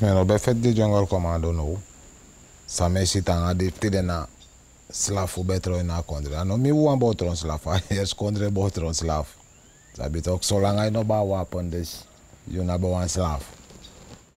meno be fedde jongol commando no same si tanga de tide na slafu be tro na kondre ano ah mi wan bo tron slafa yes kondre bo tron slaf sabi tok so langai no ba wapon des yuna bo wan slafu